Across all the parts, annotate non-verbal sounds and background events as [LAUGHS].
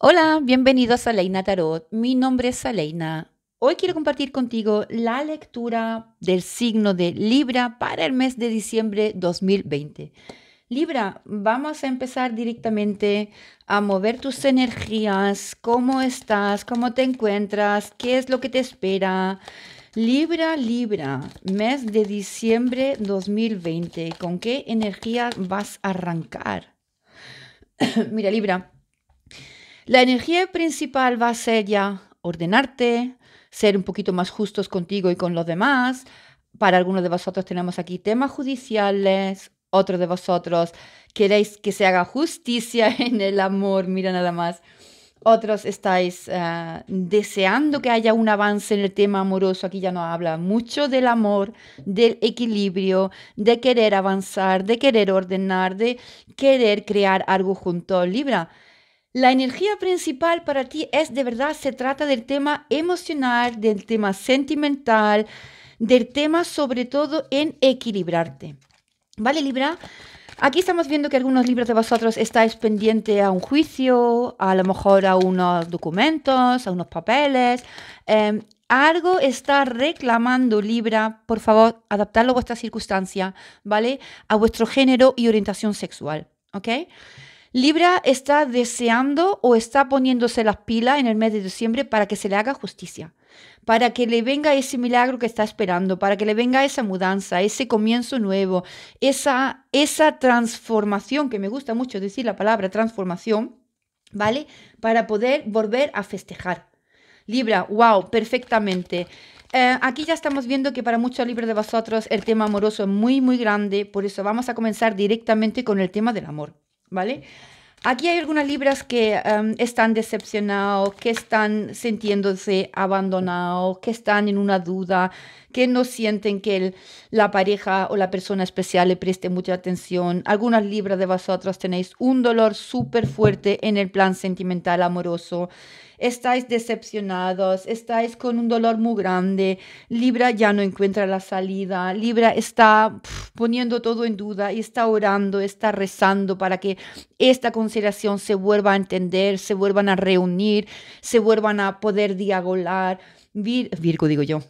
Hola, bienvenidos a Leina Tarot. Mi nombre es Aleina. Hoy quiero compartir contigo la lectura del signo de Libra para el mes de diciembre 2020. Libra, vamos a empezar directamente a mover tus energías, cómo estás, cómo te encuentras, qué es lo que te espera. Libra, Libra, mes de diciembre 2020, ¿con qué energía vas a arrancar? [CLEARS THROAT] Mira, Libra, la energía principal va a ser ya ordenarte, ser un poquito más justos contigo y con los demás. Para algunos de vosotros tenemos aquí temas judiciales, otros de vosotros queréis que se haga justicia [LAUGHS] en el amor, mira nada más. Otros estáis eh, deseando que haya un avance en el tema amoroso. Aquí ya no habla mucho del amor, del equilibrio, de querer avanzar, de querer ordenar, de querer crear algo junto. Libra, la energía principal para ti es de verdad, se trata del tema emocional, del tema sentimental, del tema sobre todo en equilibrarte. ¿Vale, Libra? Aquí estamos viendo que algunos libros de vosotros estáis pendiente a un juicio, a lo mejor a unos documentos, a unos papeles. Em, algo está reclamando Libra, por favor, adaptarlo a vuestra circunstancia, ¿vale? A vuestro género y orientación sexual, ¿ok? Libra está deseando o está poniéndose las pilas en el mes de diciembre para que se le haga justicia, para que le venga ese milagro que está esperando, para que le venga esa mudanza, ese comienzo nuevo, esa, esa transformación, que me gusta mucho decir la palabra transformación, ¿vale? Para poder volver a festejar. Libra, wow, perfectamente. Eh, aquí ya estamos viendo que para muchos libros de vosotros el tema amoroso es muy, muy grande, por eso vamos a comenzar directamente con el tema del amor. ¿vale? Aquí hay algunas libras que em, están decepcionados, que están sintiéndose abandonados, que están en una duda, que no sienten que la pareja o la persona especial le preste mucha atención. Algunas libras de vosotros tenéis un dolor súper fuerte en el plan sentimental amoroso. Estáis decepcionados, estáis con un dolor muy grande. Libra ya no encuentra la salida. Libra está poniendo todo en duda y está orando, está rezando para que esta consideración se vuelva a entender, se vuelvan a reunir, se vuelvan a poder dialogar. Virgo, digo yo.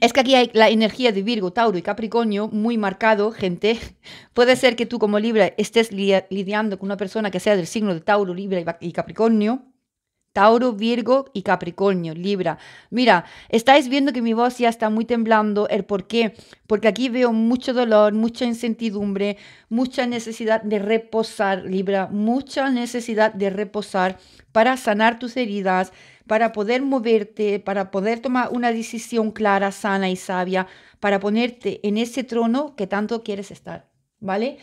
Es que aquí hay la energía de Virgo, Tauro y Capricornio muy marcado, gente. [LAUGHS] Puede ser que tú como Libra estés lidiando con una persona que sea del signo de Tauro, Libra y Capricornio. Tauro, Virgo y Capricornio, Libra. Mira, estáis viendo que mi voz ya está muy temblando. ¿El por qué? Porque aquí veo mucho dolor, mucha incertidumbre, mucha necesidad de reposar, Libra, mucha necesidad de reposar para sanar tus heridas, para poder moverte, para poder tomar una decisión clara, sana y sabia, para ponerte en ese trono que tanto quieres estar, ¿vale?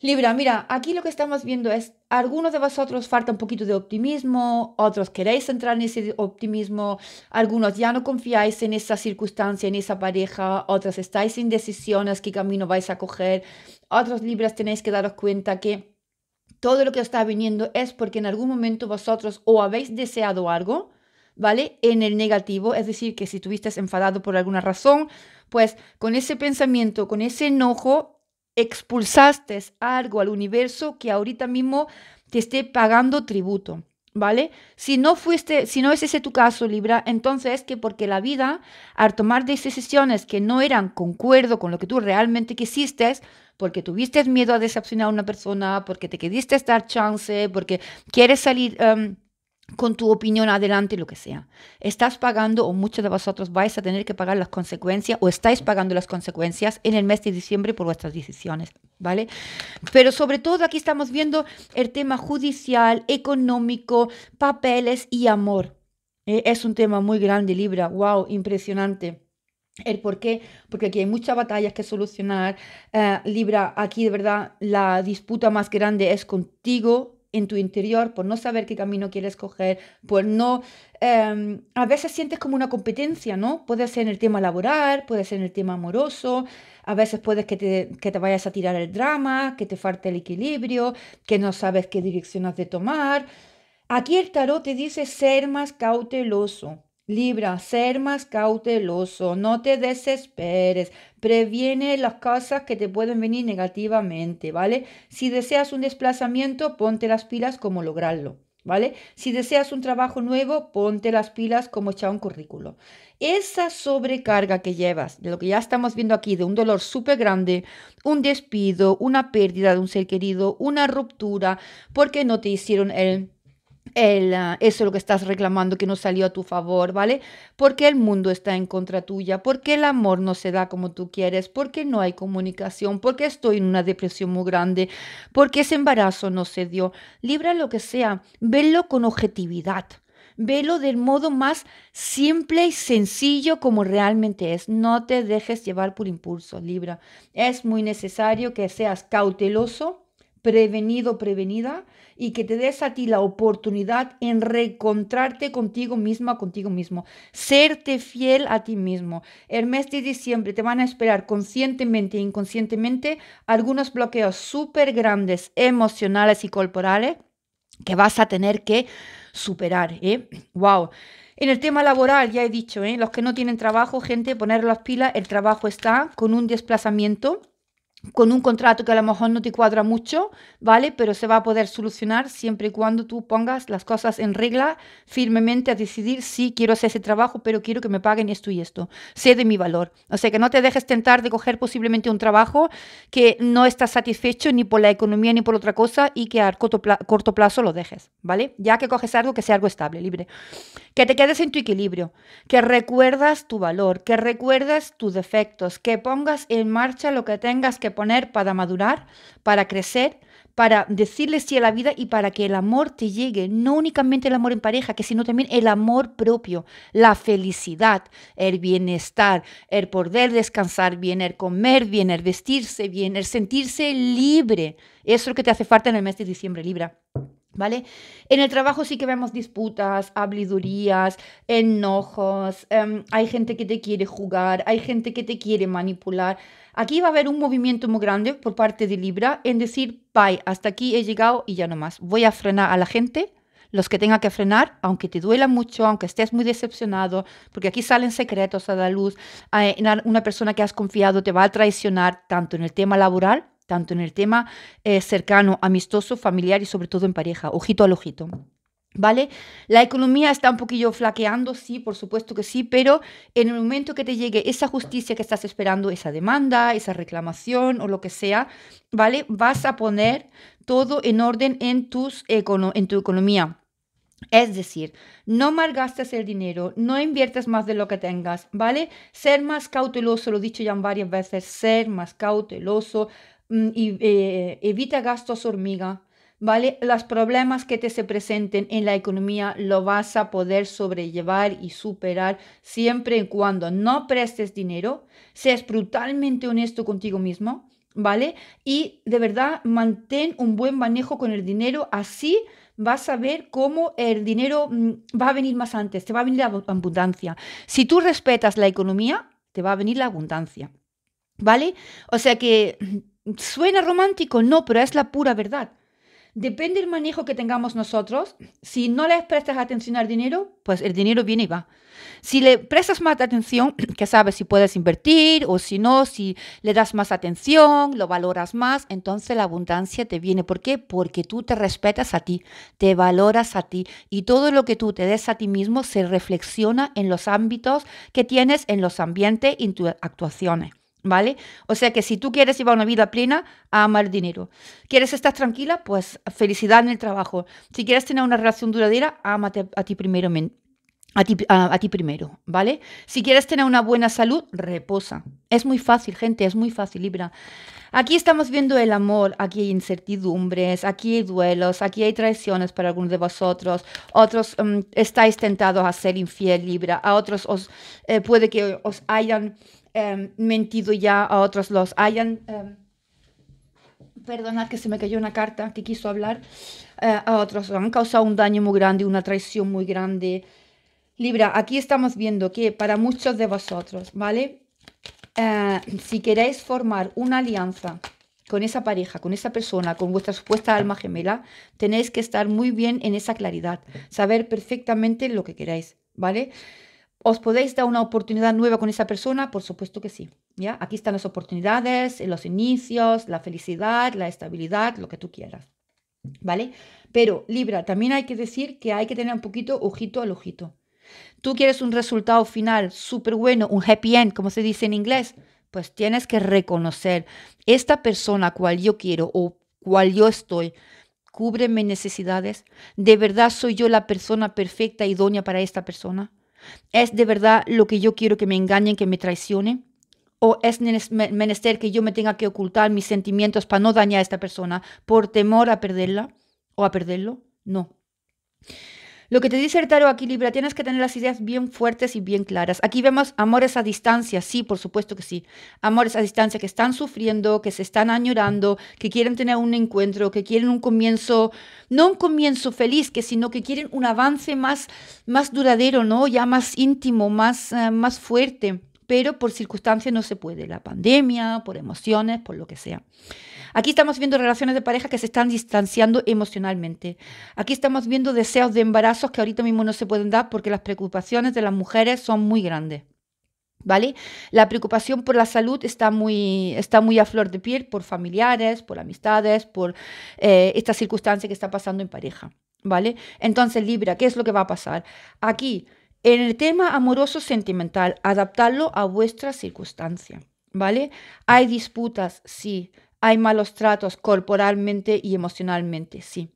Libra, mira, aquí lo que estamos viendo es, algunos de vosotros falta un poquito de optimismo, otros queréis entrar en ese optimismo, algunos ya no confiáis en esa circunstancia, en esa pareja, otros estáis decisiones, qué camino vais a coger, otros Libras tenéis que daros cuenta que todo lo que está viniendo es porque en algún momento vosotros o habéis deseado algo, ¿vale? En el negativo, es decir, que si estuviste enfadado por alguna razón, pues con ese pensamiento, con ese enojo, expulsaste algo al universo que ahorita mismo te esté pagando tributo. ¿vale? Si no fuiste, si no es ese tu caso, Libra, entonces es que porque la vida, al tomar decisiones que no eran concuerdo con lo que tú realmente quisiste, porque tuviste miedo a decepcionar a una persona, porque te a dar chance, porque quieres salir... Em, con tu opinión adelante, lo que sea. Estás pagando, o muchos de vosotros vais a tener que pagar las consecuencias, o estáis pagando las consecuencias en el mes de diciembre por vuestras decisiones, ¿vale? Pero sobre todo aquí estamos viendo el tema judicial, económico, papeles y amor. Eh, es un tema muy grande, Libra, wow, impresionante. El por qué, porque aquí hay muchas batallas que solucionar. Eh, Libra, aquí de verdad la disputa más grande es contigo, en tu interior, por no saber qué camino quieres coger, por no... Em, a veces sientes como una competencia, ¿no? Puede ser en el tema laboral, puede ser en el tema amoroso, a veces puedes que te, que te vayas a tirar el drama, que te falte el equilibrio, que no sabes qué dirección has de tomar. Aquí el tarot te dice ser más cauteloso, Libra, ser más cauteloso, no te desesperes, previene las cosas que te pueden venir negativamente, ¿vale? Si deseas un desplazamiento, ponte las pilas como lograrlo. ¿Vale? Si deseas un trabajo nuevo, ponte las pilas como echar un currículo. Esa sobrecarga que llevas, de lo que ya estamos viendo aquí, de un dolor súper grande, un despido, una pérdida de un ser querido, una ruptura, porque no te hicieron el Ah, eso es lo que estás reclamando que no salió a tu favor, ¿vale? Porque el mundo está en contra tuya, porque el amor no se da como tú quieres, porque no hay comunicación, porque estoy en una depresión muy grande, porque ese embarazo no se dio. Libra lo que sea, velo con objetividad. Velo del modo más simple y sencillo como realmente es. No te dejes llevar por impulso, Libra. Es muy necesario que seas cauteloso prevenido, prevenida, y que te des a ti la oportunidad en reencontrarte contigo misma, contigo mismo, serte fiel a ti mismo. El mes de diciembre te van a esperar conscientemente e inconscientemente algunos bloqueos súper grandes, emocionales y corporales, que vas a tener que superar. ¿eh? ¡Wow! En el tema laboral, ya he dicho, ¿eh? los que no tienen trabajo, gente, poner las pilas, el trabajo está con un desplazamiento con un contrato que a lo mejor no te cuadra mucho, ¿vale? Pero se va a poder solucionar siempre y cuando tú pongas las cosas en regla firmemente a decidir si sí, quiero hacer ese trabajo, pero quiero que me paguen esto y esto. Sé de mi valor. O sea, que no te dejes tentar de coger posiblemente un trabajo que no estás satisfecho ni por la economía ni por otra cosa y que a corto, plazo lo dejes, ¿vale? Ya que coges algo que sea algo estable, libre. Que te quedes en tu equilibrio, que recuerdas tu valor, que recuerdas tus defectos, que pongas en marcha lo que tengas que poner para madurar, para crecer, para decirle sí a la vida y para que el amor te llegue, no únicamente el amor en pareja, que sino también el amor propio, la felicidad, el bienestar, el poder descansar bien, el comer bien, el vestirse bien, el sentirse libre. Eso es lo que te hace falta en el mes de diciembre, Libra. ¿Vale? En el trabajo sí que vemos disputas, hablidurías, enojos, em, hay gente que te quiere jugar, hay gente que te quiere manipular. Aquí va a haber un movimiento muy grande por parte de Libra en decir, bye, hasta aquí he llegado y ya no más. Voy a frenar a la gente, los que tenga que frenar, aunque te duela mucho, aunque estés muy decepcionado, porque aquí salen secretos a la luz, eh, una persona que has confiado te va a traicionar tanto en el tema laboral tanto en el tema eh, cercano, amistoso, familiar y sobre todo en pareja, ojito al ojito. ¿Vale? La economía está un poquillo flaqueando, sí, por supuesto que sí, pero en el momento que te llegue esa justicia que estás esperando, esa demanda, esa reclamación o lo que sea, ¿vale? Vas a poner todo en orden en, en tu economía. Es decir, no malgastes el dinero, no inviertas más de lo que tengas, ¿vale? Ser más cauteloso, lo he dicho ya varias veces, ser más cauteloso, Mm, y eh, evita gastos hormiga, ¿vale? Los problemas que te se presenten en la economía lo vas a poder sobrellevar y superar siempre y cuando no prestes dinero, seas brutalmente honesto contigo mismo, ¿vale? Y de verdad mantén un buen manejo con el dinero, así vas a ver cómo el dinero mm, va a venir más antes, te va a venir la abundancia. Si tú respetas la economía, te va a venir la abundancia. ¿Vale? O sea que Suena romántico, no, pero es la pura verdad. Depende del manejo que tengamos nosotros. Si no le prestas atención al dinero, pues el dinero viene y va. Si le prestas más atención, [CLEARS THROAT] que sabes si puedes invertir o si no, si le das más atención, lo valoras más, entonces la abundancia te viene. ¿Por qué? Porque tú te respetas a ti, te valoras a ti y todo lo que tú te des a ti mismo se reflexiona en los ámbitos que tienes, en los ambientes, en tus actuaciones. ¿Vale? O sea que si tú quieres llevar una vida plena, ama el dinero. ¿Quieres estar tranquila? Pues felicidad en el trabajo. Si quieres tener una relación duradera, ámate a ti primero, a ti, a, ti, primero, ¿vale? Si quieres tener una buena salud, reposa. Es muy fácil, gente, es muy fácil, Libra. Aquí estamos viendo el amor, aquí hay incertidumbres, aquí hay duelos, aquí hay traiciones para algunos de vosotros, otros mm, estáis tentados a ser infiel, Libra, a otros os, eh, puede que os hayan Em, mentido ya a otros, los hayan... Em, perdonad que se me cayó una carta que quiso hablar eh, a otros, han causado un daño muy grande, una traición muy grande. Libra, aquí estamos viendo que para muchos de vosotros, ¿vale? Eh, si queréis formar una alianza con esa pareja, con esa persona, con vuestra supuesta alma gemela, tenéis que estar muy bien en esa claridad, saber perfectamente lo que queráis, ¿vale? ¿Os podéis dar una oportunidad nueva con esa persona? Por supuesto que sí. ¿ya? Aquí están las oportunidades, los inicios, la felicidad, la estabilidad, lo que tú quieras. ¿Vale? Pero Libra, también hay que decir que hay que tener un poquito ojito al ojito. Tú quieres un resultado final súper bueno, un happy end, como se dice en inglés, pues tienes que reconocer, esta persona cual yo quiero o cual yo estoy, cubre mis necesidades, de verdad soy yo la persona perfecta, idónea para esta persona. ¿Es de verdad lo que yo quiero que me engañen, que me traicionen? ¿O es menester que yo me tenga que ocultar mis sentimientos para no dañar a esta persona por temor a perderla o a perderlo? No. Lo que te dice el tarot aquí, Libra, tienes que tener las ideas bien fuertes y bien claras. Aquí vemos amores a distancia, sí, por supuesto que sí. Amores a distancia que están sufriendo, que se están añorando, que quieren tener un encuentro, que quieren un comienzo, no un comienzo feliz, que sino que quieren un avance más, más duradero, ¿no? Ya más íntimo, más, eh, más fuerte. Pero por circunstancias no se puede, la pandemia, por emociones, por lo que sea. Aquí estamos viendo relaciones de pareja que se están distanciando emocionalmente. Aquí estamos viendo deseos de embarazos que ahorita mismo no se pueden dar porque las preocupaciones de las mujeres son muy grandes. ¿Vale? La preocupación por la salud está muy, está muy a flor de piel por familiares, por amistades, por eh, esta circunstancia que está pasando en pareja. ¿Vale? Entonces, Libra, ¿qué es lo que va a pasar? Aquí, en el tema amoroso sentimental, adaptarlo a vuestra circunstancia. ¿Vale? Hay disputas, sí hay malos tratos corporalmente y emocionalmente, sí.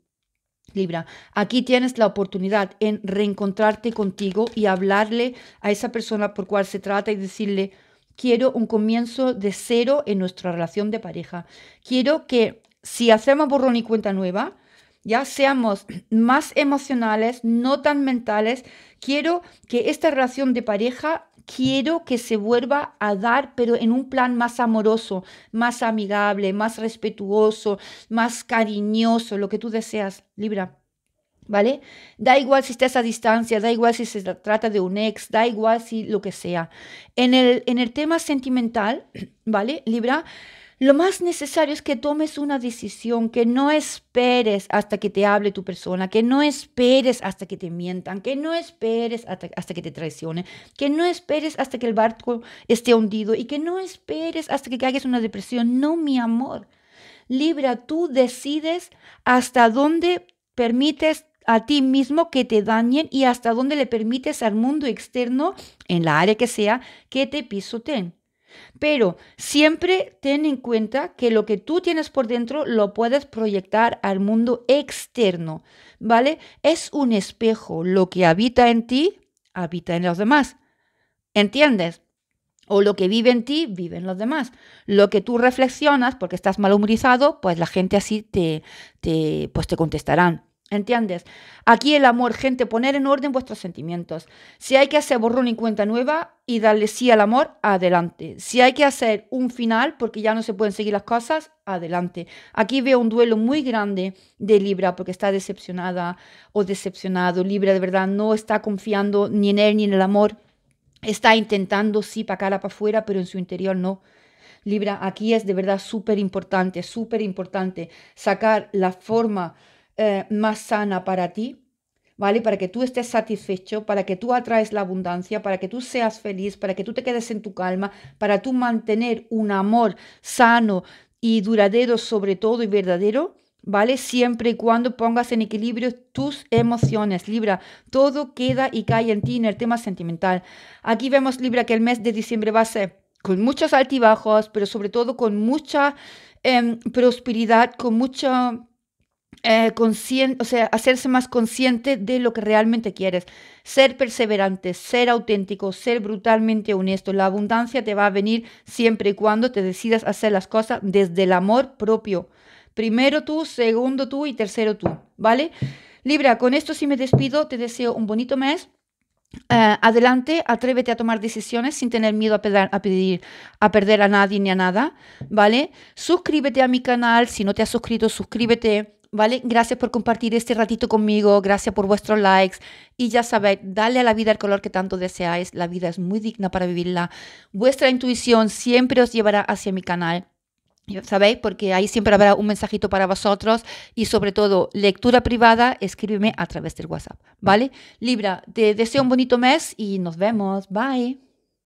Libra, aquí tienes la oportunidad en reencontrarte contigo y hablarle a esa persona por cual se trata y decirle, quiero un comienzo de cero en nuestra relación de pareja. Quiero que si hacemos borrón y cuenta nueva, ya seamos más emocionales, no tan mentales. Quiero que esta relación de pareja quiero que se vuelva a dar, pero en un plan más amoroso, más amigable, más respetuoso, más cariñoso, lo que tú deseas, Libra. ¿Vale? Da igual si estás a distancia, da igual si se trata de un ex, da igual si lo que sea. En el, en el tema sentimental, [CLEARS THROAT] ¿vale? Libra, lo más necesario es que tomes una decisión, que no esperes hasta que te hable tu persona, que no esperes hasta que te mientan, que no esperes hasta, que te traicionen, que no esperes hasta que el barco esté hundido y que no esperes hasta que caigas una depresión. No, mi amor. Libra, tú decides hasta dónde permites a ti mismo que te dañen y hasta dónde le permites al mundo externo, en la área que sea, que te pisoteen. Pero siempre ten en cuenta que lo que tú tienes por dentro lo puedes proyectar al mundo externo, ¿vale? Es un espejo. Lo que habita en ti, habita en los demás. ¿Entiendes? O lo que vive en ti, vive en los demás. Lo que tú reflexionas porque estás malhumorizado, pues la gente así te, te, pues te contestarán. ¿Entiendes? Aquí el amor, gente, poner en orden vuestros sentimientos. Si hay que hacer borrón y cuenta nueva y darle sí al amor, adelante. Si hay que hacer un final porque ya no se pueden seguir las cosas, adelante. Aquí veo un duelo muy grande de Libra porque está decepcionada o decepcionado. Libra de verdad no está confiando ni en él ni en el amor. Está intentando sí para cara para afuera, pero en su interior no. Libra, aquí es de verdad súper importante, súper importante sacar la forma eh, más sana para ti, ¿vale? Para que tú estés satisfecho, para que tú atraes la abundancia, para que tú seas feliz, para que tú te quedes en tu calma, para tú mantener un amor sano y duradero sobre todo y verdadero, ¿vale? Siempre y cuando pongas en equilibrio tus emociones, Libra. Todo queda y cae en ti en el tema sentimental. Aquí vemos, Libra, que el mes de diciembre va a ser con muchos altibajos, pero sobre todo con mucha em, prosperidad, con mucha eh, o sea, hacerse más consciente de lo que realmente quieres, ser perseverante, ser auténtico, ser brutalmente honesto. La abundancia te va a venir siempre y cuando te decidas hacer las cosas desde el amor propio. Primero tú, segundo tú y tercero tú, ¿vale? Libra, con esto sí me despido, te deseo un bonito mes. Eh, adelante, atrévete a tomar decisiones sin tener miedo a, a, pedir, a perder a nadie ni a nada, ¿vale? Suscríbete a mi canal, si no te has suscrito, suscríbete ¿vale? Gracias por compartir este ratito conmigo, gracias por vuestros likes y ya sabéis, dale a la vida el color que tanto deseáis, la vida es muy digna para vivirla, vuestra intuición siempre os llevará hacia mi canal. ¿Sabéis? Porque ahí siempre habrá un mensajito para vosotros y sobre todo lectura privada, escríbeme a través del WhatsApp, ¿vale? Libra, te deseo un bonito mes y nos vemos. Bye.